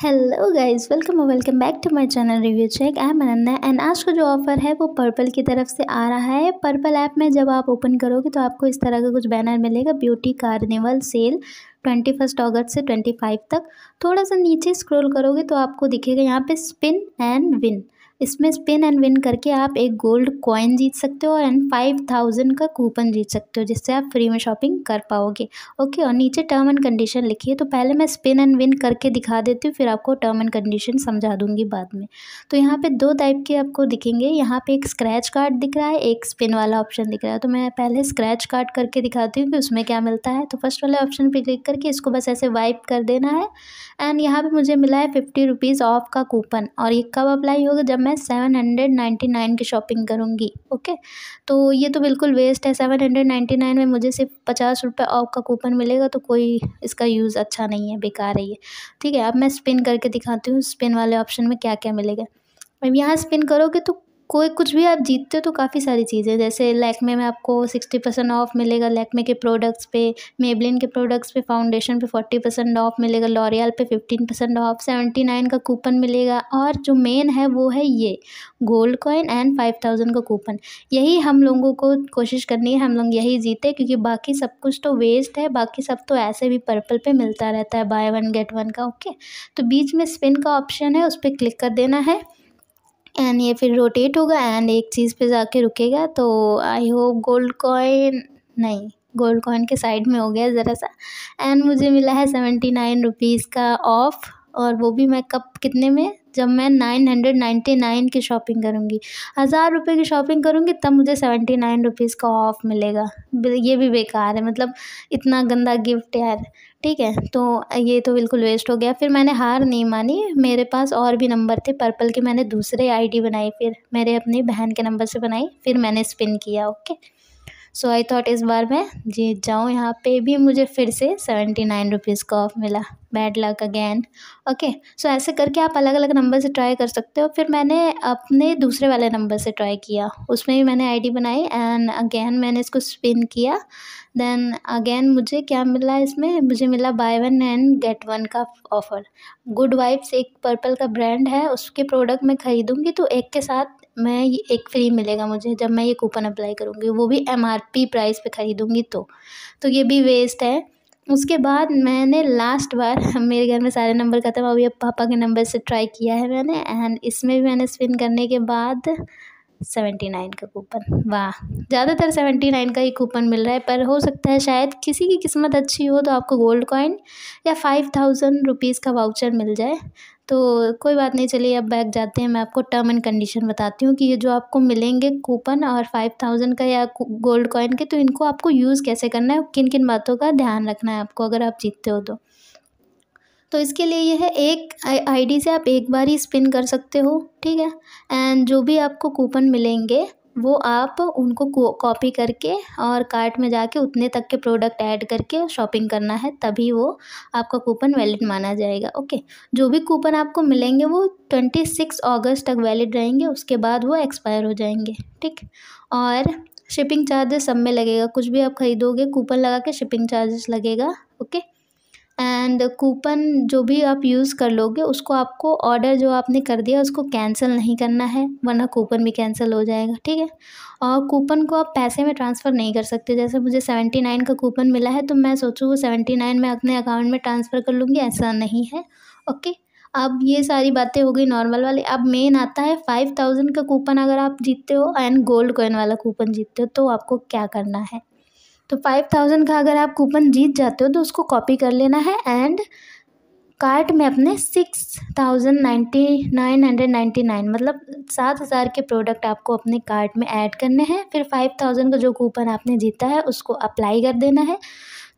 hello guys welcome welcome back to my channel review check I am Ananya and आज का जो offer है वो पर्पल की तरफ से आ रहा है पर्पल ऐप में जब आप ओपन करोगे तो आपको इस तरह का कुछ बैनर मिलेगा beauty carnival sale twenty first अगस्त से ट्वेंटी फाइव तक थोड़ा सा नीचे स्क्रॉल करोगे तो आपको दिखेगा यहाँ पे स्पिन एंड विन इसमें स्पिन एंड विन करके आप एक गोल्ड कॉइन जीत सकते हो एंड फाइव थाउजेंड का कूपन जीत सकते हो जिससे आप फ्री में शॉपिंग कर पाओगे ओके और नीचे टर्म एंड कंडीशन लिखिए तो पहले मैं स्पिन एंड विन करके दिखा देती हूँ फिर आपको टर्म एंड कंडीशन समझा दूंगी बाद में तो यहाँ पर दो टाइप के आपको दिखेंगे यहाँ पर एक स्क्रैच कार्ड दिख रहा है एक स्पिन वाला ऑप्शन दिख रहा है तो मैं पहले स्क्रैच कार्ड करके दिखाती हूँ कि उसमें क्या मिलता है तो फर्स्ट वाले ऑप्शन पर क्लिक करके इसको बस ऐसे वाइप कर देना है एंड यहाँ पर मुझे मिला है फिफ्टी रुपीज़ ऑफ का कूपन और ये कब अप्लाई होगा जब मैं सेवन हंड्रेड नाइन्टी नाइन की शॉपिंग करूँगी ओके तो ये तो बिल्कुल वेस्ट है सेवन हंड्रेड नाइन्टी नाइन में मुझे सिर्फ पचास रुपये ऑफ का कूपन मिलेगा तो कोई इसका यूज़ अच्छा नहीं है बेकार है ये ठीक है अब मैं स्पिन करके दिखाती हूँ स्पिन वाले ऑप्शन में क्या क्या मिलेगा अब यहाँ स्पिन करोगे तो कोई कुछ भी आप जीतते हो तो काफ़ी सारी चीज़ें जैसे लैक्मे में आपको सिक्सटी परसेंट ऑफ मिलेगा लैकमे के प्रोडक्ट्स पे मेबलिन के प्रोडक्ट्स पे फाउंडेशन पे फोर्टी परसेंट ऑफ मिलेगा लॉरियल पे fifteen percent off seventy nine का कूपन मिलेगा और जो मेन है वो है ये gold coin and five thousand का कूपन यही हम लोगों को कोशिश करनी है हम लोग यही जीते क्योंकि बाकी सब कुछ तो वेस्ट है बाकी सब तो ऐसे भी पर्पल पर मिलता रहता है बाय वन गेट वन का ओके तो बीच में स्पिन का ऑप्शन है उस पर क्लिक कर देना है एंड ये फिर रोटेट होगा एंड एक चीज़ पे जाके रुकेगा तो आई होप गोल्ड कॉइन नहीं गोल्ड कॉइन के साइड में हो गया ज़रा सा एंड मुझे मिला है सेवेंटी नाइन रुपीज़ का ऑफ़ और वो भी मैं कब कितने में जब मैं नाइन हंड्रेड नाइन्टी नाइन की शॉपिंग करूँगी हज़ार रुपये की शॉपिंग करूँगी तब मुझे सेवेंटी नाइन रुपीज़ का ऑफ़ मिलेगा ये भी बेकार है मतलब इतना गंदा गिफ्ट यार ठीक है तो ये तो बिल्कुल वेस्ट हो गया फिर मैंने हार नहीं मानी मेरे पास और भी नंबर थे पर्पल के मैंने दूसरे आईडी बनाई फिर मेरे अपनी बहन के नंबर से बनाई फिर मैंने स्पिन किया ओके सो आई थॉट इस बार मैं जीत जाऊँ यहाँ पे भी मुझे फिर से सेवेंटी नाइन रुपीज़ का ऑफ मिला bad luck again okay so ऐसे करके आप अलग अलग नंबर से ट्राई कर सकते हो फिर मैंने अपने दूसरे वाले नंबर से ट्राई किया उसमें भी मैंने आईडी बनाई एंड अगेन मैंने इसको स्पिन किया देन अगेन मुझे क्या मिला इसमें मुझे मिला buy one and get one का ऑफ़र गुड वाइब्स एक पर्पल का ब्रांड है उसके प्रोडक्ट मैं ख़रीदूँगी तो एक के साथ मैं एक फ़्री मिलेगा मुझे जब मैं ये कूपन अप्लाई करूँगी वो भी एम आर पी प्राइस पर ख़रीदूँगी तो तो ये भी वेस्ट है उसके बाद मैंने लास्ट बार मेरे घर में सारे नंबर ख़त्म अभी गया पापा के नंबर से ट्राई किया है मैंने एंड इसमें भी मैंने स्पिन करने के बाद सेवेंटी नाइन का कूपन वाह ज़्यादातर सेवेंटी नाइन का ही कूपन मिल रहा है पर हो सकता है शायद किसी की किस्मत अच्छी हो तो आपको गोल्ड कॉइन या फाइव थाउजेंड रुपीज़ का वाउचर मिल जाए तो कोई बात नहीं चलिए अब बैग जाते हैं मैं आपको टर्म एंड कंडीशन बताती हूँ कि ये जो आपको मिलेंगे कूपन और फाइव थाउजेंड का या गोल्ड कॉइन के तो इनको आपको यूज़ कैसे करना है किन किन बातों का ध्यान रखना है आपको अगर आप जीतते हो तो तो इसके लिए यह है एक आईडी से आप एक बार ही स्पिन कर सकते हो ठीक है एंड जो भी आपको कूपन मिलेंगे वो आप उनको कॉपी करके और कार्ट में जाके उतने तक के प्रोडक्ट ऐड करके शॉपिंग करना है तभी वो आपका कूपन वैलिड माना जाएगा ओके जो भी कूपन आपको मिलेंगे वो ट्वेंटी सिक्स अगस्त तक वैलिड रहेंगे उसके बाद वो एक्सपायर हो जाएंगे ठीक और शिपिंग चार्जेस सब में लगेगा कुछ भी आप खरीदोगे कूपन लगा के शिपिंग चार्जेस लगेगा ओके एंड कूपन जो भी आप यूज़ कर लोगे उसको आपको ऑर्डर जो आपने कर दिया उसको कैंसिल नहीं करना है वरना कूपन भी कैंसिल हो जाएगा ठीक है और कूपन को आप पैसे में ट्रांसफ़र नहीं कर सकते जैसे मुझे सेवेंटी नाइन का कूपन मिला है तो मैं सोचूँ वो सेवेंटी नाइन मैं अपने अकाउंट में ट्रांसफ़र कर लूँगी ऐसा नहीं है ओके अब ये सारी बातें हो गई नॉर्मल वाली अब मेन आता है फाइव थाउजेंड का कूपन अगर आप जीतते हो एंड गोल्ड कॉइन वाला कूपन जीतते हो तो आपको क्या करना है तो फाइव थाउजेंड का अगर आप कूपन जीत जाते हो तो उसको कॉपी कर लेना है एंड कार्ट में अपने six thousand ninety nine hundred ninety nine मतलब सात हज़ार के प्रोडक्ट आपको अपने कार्ट में ऐड करने हैं फिर फाइव थाउजेंड का जो कूपन आपने जीता है उसको अप्लाई कर देना है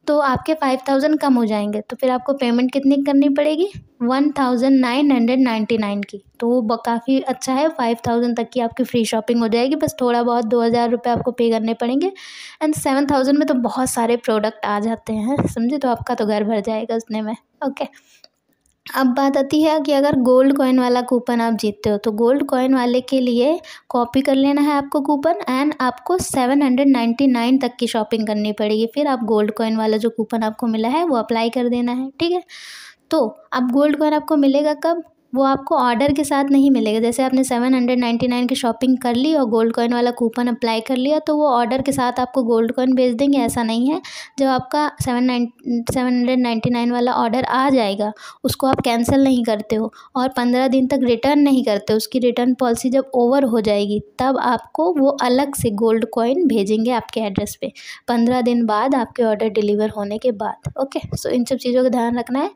तो आपके फ़ाइव थाउजेंड कम हो जाएंगे तो फिर आपको पेमेंट कितनी करनी पड़ेगी one thousand nine hundred ninety nine की तो वो काफ़ी अच्छा है फाइव थाउजेंड तक की आपकी फ्री शॉपिंग हो जाएगी बस थोड़ा बहुत दो हज़ार रुपये आपको पे करने पड़ेंगे एंड सेवन थाउजेंड में तो बहुत सारे प्रोडक्ट आ जाते हैं समझे तो आपका तो घर भर जाएगा उसने में ओके अब बात आती है कि अगर गोल्ड कॉइन वाला कूपन आप जीतते हो तो गोल्ड कॉइन वाले के लिए कॉपी कर लेना है आपको कूपन एंड आपको सेवन हंड्रेड नाइन्टी नाइन तक की शॉपिंग करनी पड़ेगी फिर आप गोल्ड कॉइन वाला जो कूपन आपको मिला है वो अप्लाई कर देना है ठीक है तो अब गोल्ड कॉइन आपको मिलेगा कब वो आपको ऑर्डर के साथ नहीं मिलेगा जैसे आपने सेवन हंड्रेड नाइन्टी नाइन की शॉपिंग कर ली और गोल्ड कॉइन वाला कूपन अप्लाई कर लिया तो वो ऑर्डर के साथ आपको गोल्ड कॉइन भेज देंगे ऐसा नहीं है जब आपका seven nine seven hundred ninety nine वाला ऑर्डर आ जाएगा उसको आप कैंसिल नहीं करते हो और पंद्रह दिन तक रिटर्न नहीं करते उसकी रिटर्न पॉलिसी जब ओवर हो जाएगी तब आपको वो अलग से गोल्ड कॉइन भेजेंगे आपके एड्रेस पर पंद्रह दिन बाद आपके ऑर्डर डिलीवर होने के बाद ओके सो इन सब चीज़ों का ध्यान रखना है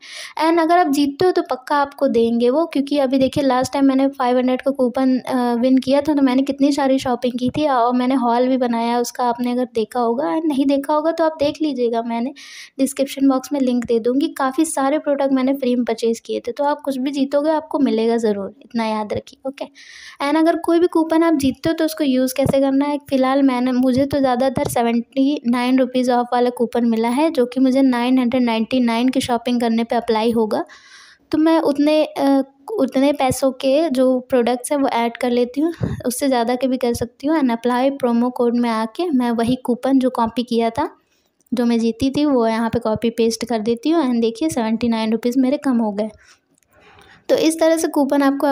एंड अगर आप जीतते हो तो पक्का आपको देंगे वो क्योंकि अभी देखिए लास्ट टाइम मैंने फाइव हंड्रेड का कूपन विन किया था तो मैंने कितनी सारी शॉपिंग की थी और मैंने हॉल भी बनाया उसका आपने अगर देखा होगा एंड नहीं देखा होगा तो आप देख लीजिएगा मैंने डिस्क्रिप्शन बॉक्स में लिंक दे दूँगी काफ़ी सारे प्रोडक्ट मैंने फ्री में परचेज़ किए थे तो आप कुछ भी जीतोगे आपको मिलेगा ज़रूर इतना याद रखिए ओके एंड अगर कोई भी कूपन आप जीतते हो तो उसको यूज़ कैसे करना है फ़िलहाल मैंने मुझे तो ज़्यादातर सेवेंटी नाइन रुपीज़ ऑफ वाला कूपन मिला है जो कि मुझे नाइन हंड्रेड नाइन्टी नाइन की शॉपिंग करने पे अप्लाई होगा तो मैं उतने उतने पैसों के जो प्रोडक्ट्स हैं वो ऐड कर लेती हूँ उससे ज़्यादा के भी कर सकती हूँ एंड अप्लाई प्रोमो कोड में आके मैं वही कूपन जो कॉपी किया था जो मैं जीती थी वो यहाँ पे कॉपी पेस्ट कर देती हूँ एंड देखिए सेवेंटी नाइन रुपीज़ मेरे कम हो गए तो इस तरह से कूपन आपको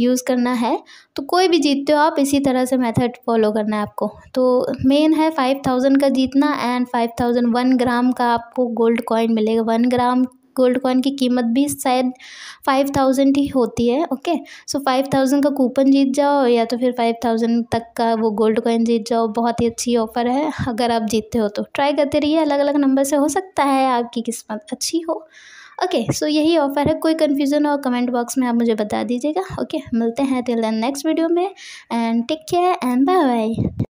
यूज़ करना है तो कोई भी जीतते हो आप इसी तरह से मेथड फॉलो करना है आपको तो मेन है फाइव थाउजेंड का जीतना and five thousand one gram का आपको गोल्ड कॉइन मिलेगा वन ग्राम गोल्ड कॉइन की कीमत भी शायद फाइव थाउजेंड ही होती है ओके सो फाइव थाउजेंड का कूपन जीत जाओ या तो फिर फाइव थाउजेंड तक का वो गोल्ड कॉइन जीत जाओ बहुत ही अच्छी ऑफर है अगर आप जीतते हो तो ट्राई करते रहिए अलग अलग नंबर से हो सकता है आपकी किस्मत अच्छी हो ओके okay, सो so यही ऑफ़र है कोई कन्फ्यूज़न हो कमेंट बॉक्स में आप मुझे बता दीजिएगा ओके okay, मिलते हैं टिल द नेक्स्ट वीडियो में and take care and bye bye